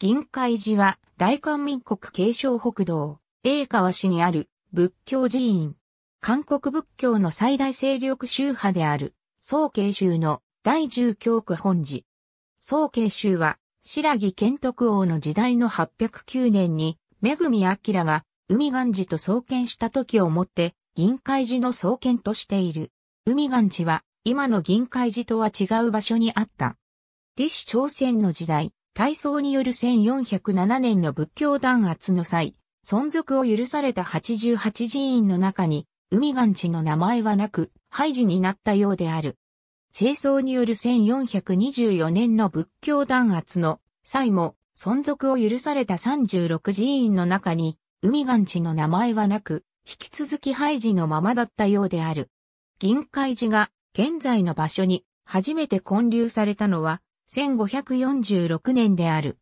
銀海寺は大韓民国継承北道、栄川市にある仏教寺院。韓国仏教の最大勢力宗派である、宋慶宗の第十教区本寺。宋慶宗は、白木賢徳王の時代の809年に、恵明が海岸寺と創建した時をもって、銀海寺の創建としている。海岸寺は、今の銀海寺とは違う場所にあった。李氏朝鮮の時代、大僧による1407年の仏教弾圧の際、存続を許された88寺院の中に、海岸地の名前はなく、廃寺になったようである。清掃による1424年の仏教弾圧の際も、存続を許された36寺院の中に、海岸地の名前はなく、引き続き廃寺のままだったようである。銀海寺が現在の場所に初めて建立されたのは、1546年である。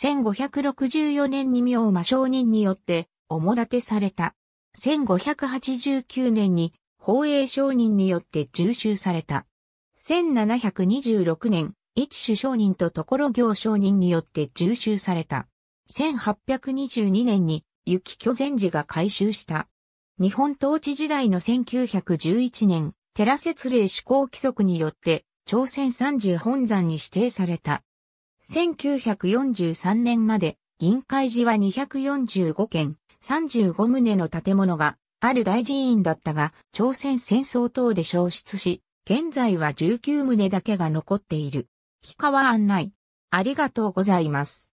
1564年に明馬商人によって、表立てされた。1589年に、宝永商人によって重修された。1726年、一種商人と所行商人によって重修された。1822年に、雪巨禅寺が改修した。日本統治時代の1911年、寺設令施行規則によって、朝鮮三十本山に指定された。1943年まで銀海寺は245件、35棟の建物がある大寺院だったが、朝鮮戦争等で消失し、現在は19棟だけが残っている。氷川案内。ありがとうございます。